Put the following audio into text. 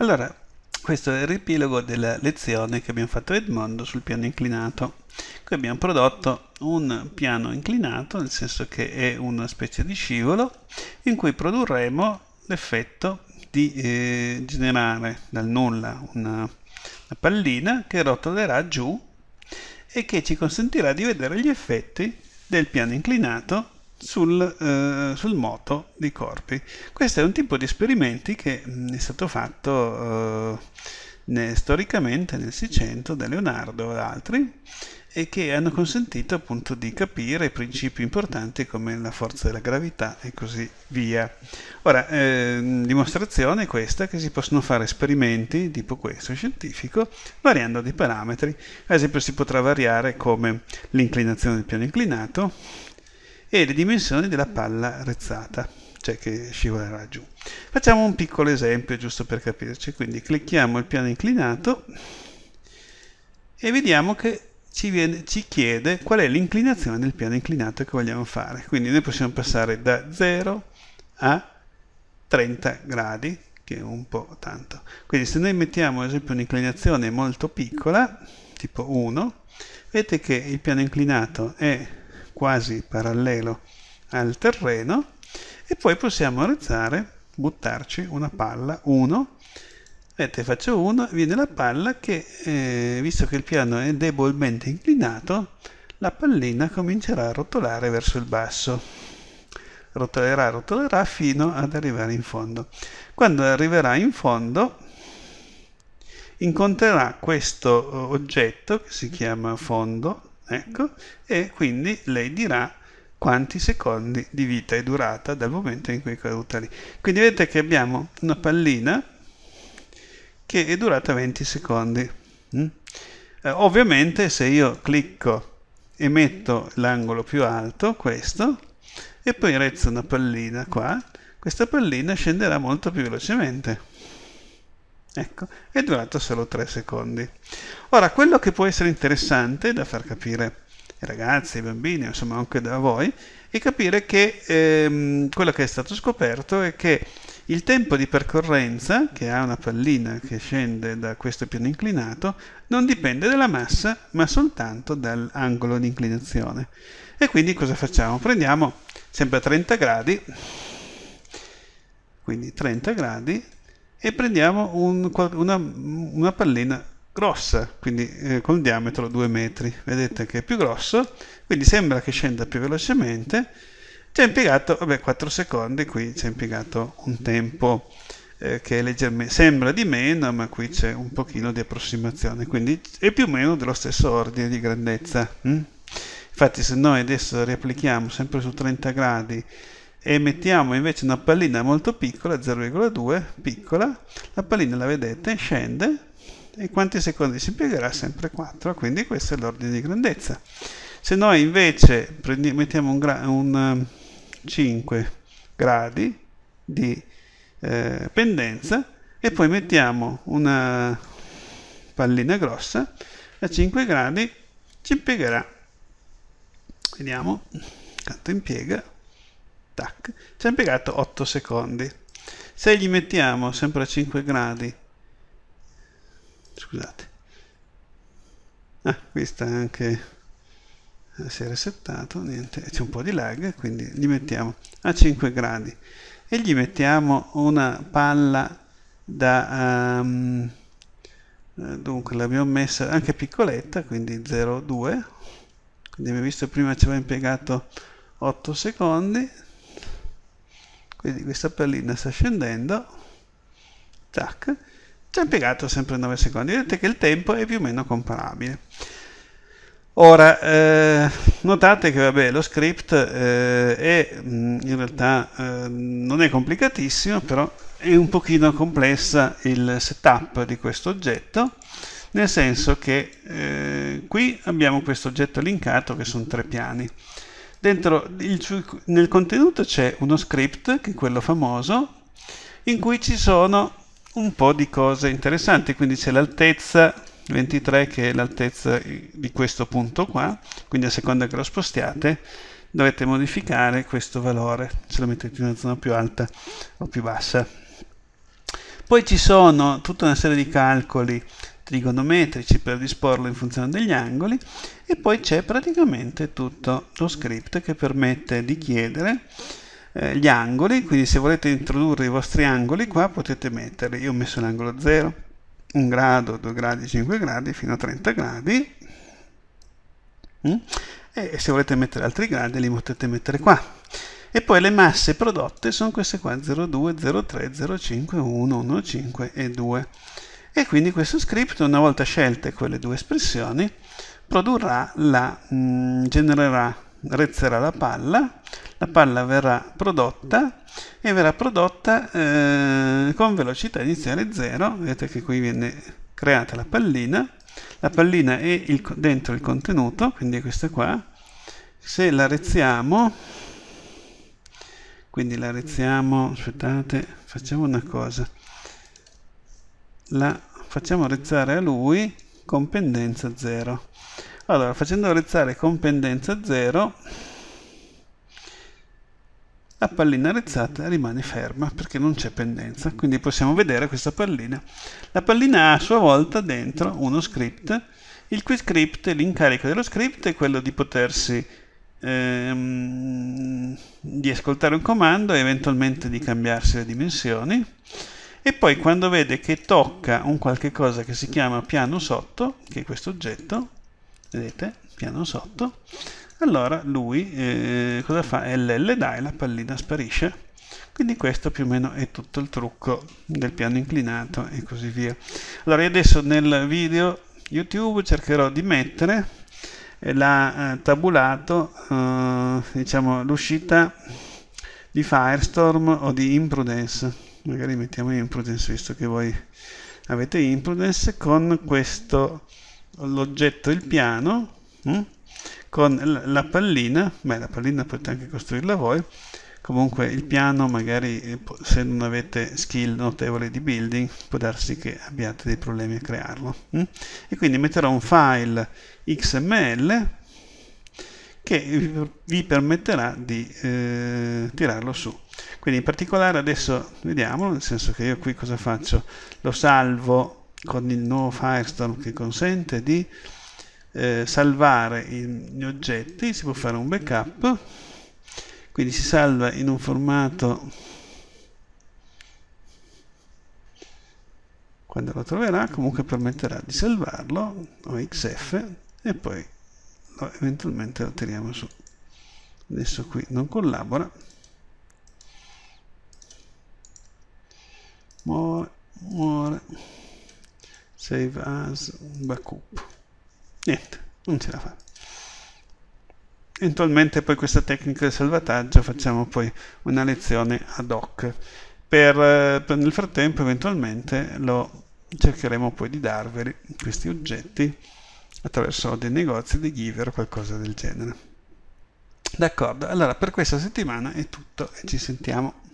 Allora, questo è il riepilogo della lezione che abbiamo fatto a Edmondo sul piano inclinato. Qui abbiamo prodotto un piano inclinato, nel senso che è una specie di scivolo, in cui produrremo l'effetto di eh, generare dal nulla una, una pallina che rotolerà giù e che ci consentirà di vedere gli effetti del piano inclinato sul, eh, sul, moto dei corpi. Questo è un tipo di esperimenti che mh, mm, è stato fatto eh, ne, storicamente nel 600 da Leonardo e altri e che hanno consentito appunto di capire principi importanti come la forza della gravità e così via. Ora, eh, dimostrazione è questa che si possono fare esperimenti tipo questo scientifico variando dei parametri, ad esempio si potrà variare come l'inclinazione del piano inclinato, e le dimensioni della palla rezzata, cioè che scivolerà giù. Facciamo un piccolo esempio giusto per capirci, quindi clicchiamo il piano inclinato e vediamo che ci, viene, ci chiede qual è l'inclinazione del piano inclinato che vogliamo fare. Quindi noi possiamo passare da 0 a 30 gradi, che è un po' tanto. Quindi se noi mettiamo ad esempio un'inclinazione molto piccola, tipo 1, vedete che il piano inclinato è quasi parallelo al terreno e poi possiamo rezzare, buttarci una palla 1 vedete faccio 1 viene la palla che eh, visto che il piano è debolmente inclinato la pallina comincerà a rotolare verso il basso rotolerà rotolerà fino ad arrivare in fondo quando arriverà in fondo incontrerà questo eh, oggetto che si chiama fondo Ecco, e quindi lei dirà quanti secondi di vita è durata dal momento in cui è caduta lì. Quindi vedete che abbiamo una pallina che è durata 20 secondi. Mm? Eh, ovviamente se io clicco e metto l'angolo più alto, questo, e poi rezzo una pallina qua, questa pallina scenderà molto più velocemente. Ecco, è durato solo 3 secondi. Ora, quello che può essere interessante da far capire ai ragazzi, ai bambini, insomma anche da voi, è capire che ehm, quello che è stato scoperto è che il tempo di percorrenza, che ha una pallina che scende da questo piano inclinato, non dipende dalla massa, ma soltanto dall'angolo di inclinazione. E quindi cosa facciamo? Prendiamo sempre a 30 gradi, quindi 30 gradi, e prendiamo un, una, una, pallina grossa, quindi eh, con diametro 2 metri. Vedete che è più grosso, quindi sembra che scenda più velocemente. Ci ha impiegato, vabbè, 4 secondi, qui ci ha impiegato un tempo eh, che leggermente, sembra di meno, ma qui c'è un pochino di approssimazione, quindi è più o meno dello stesso ordine di grandezza. Hm? Infatti se noi adesso riapplichiamo sempre su 30 gradi e mettiamo invece una pallina molto piccola, 0,2, piccola, la pallina la vedete, scende e quanti secondi si piegherà? Sempre 4, quindi questo è l'ordine di grandezza. Se noi invece mettiamo un, un 5 eh, gradi di eh, pendenza e poi mettiamo una pallina grossa a 5 gradi ci impiegherà vediamo quanto impiega tac, ci ha impiegato 8 secondi. Se gli mettiamo sempre a 5 gradi, scusate, ah, qui sta anche eh, si è resettato, niente, c'è un po' di lag, quindi gli mettiamo a 5 gradi e gli mettiamo una palla da um, dunque l'abbiamo messa anche piccoletta quindi 0,2 quindi abbiamo visto prima ci aveva impiegato 8 secondi quindi questa pallina sta scendendo tac ci ha impiegato sempre 9 secondi vedete che il tempo è più o meno comparabile ora eh, notate che vabbè, lo script eh, è mm, in realtà eh, non è complicatissimo però è un pochino complessa il setup di questo oggetto nel senso che eh, qui abbiamo questo oggetto linkato che sono tre piani Dentro il, nel contenuto c'è uno script, che è quello famoso, in cui ci sono un po' di cose interessanti, quindi c'è l'altezza 23 che è l'altezza di questo punto qua, quindi a seconda che lo spostiate dovete modificare questo valore, se lo mettete in una zona più alta o più bassa. Poi ci sono tutta una serie di calcoli trigonometrici per disporlo in funzione degli angoli e poi c'è praticamente tutto lo script che permette di chiedere eh, gli angoli, quindi se volete introdurre i vostri angoli qua potete metterli, io ho messo l'angolo 0, 1 grado, 2 gradi, 5 gradi fino a 30 gradi mm? e se volete mettere altri gradi li potete mettere qua e poi le masse prodotte sono queste qua 0,2, 0,3, 0,5, 1, 1,5 e 2 e quindi questo script una volta scelte quelle due espressioni produrrà la, mh, mm, genererà, rezzerà la palla, la palla verrà prodotta e verrà prodotta eh, con velocità iniziale 0, vedete che qui viene creata la pallina, la pallina è il, dentro il contenuto, quindi questa qua, se la rezziamo, quindi la rezziamo, aspettate, facciamo una cosa, la facciamo rezzare a lui con pendenza 0. Allora, facendo rezzare con pendenza 0, la pallina rezzata rimane ferma perché non c'è pendenza, quindi possiamo vedere questa pallina. La pallina ha a sua volta dentro uno script, il cui script, l'incarico dello script è quello di potersi ehm, di ascoltare un comando e eventualmente di cambiarsi le dimensioni e poi quando vede che tocca un qualche cosa che si chiama piano sotto, che è questo oggetto, vedete, piano sotto, allora lui eh, cosa fa? LL dai, la pallina sparisce. Quindi questo più o meno è tutto il trucco del piano inclinato e così via. Allora io adesso nel video YouTube cercherò di mettere eh, la eh, tabulato, eh, diciamo l'uscita di Firestorm o di Imprudence magari mettiamo imprudence visto che voi avete imprudence con questo l'oggetto il piano hm? con la pallina beh la pallina potete anche costruirla voi comunque il piano magari eh, se non avete skill notevole di building può darsi che abbiate dei problemi a crearlo hm? e quindi metterò un file xml che vi permetterà di eh, tirarlo su. Quindi in particolare adesso vediamo, nel senso che io qui cosa faccio? Lo salvo con il nuovo firestorm che consente di eh, salvare gli oggetti, si può fare un backup, quindi si salva in un formato quando lo troverà comunque permetterà di salvarlo o xf e poi eventualmente lo tiriamo su adesso qui non collabora muore muore save as backup niente non ce la fa eventualmente poi questa tecnica di salvataggio facciamo poi una lezione ad hoc per, per nel frattempo eventualmente lo cercheremo poi di darveli questi oggetti attraverso dei negozi, dei giver o qualcosa del genere. D'accordo, allora per questa settimana è tutto e ci sentiamo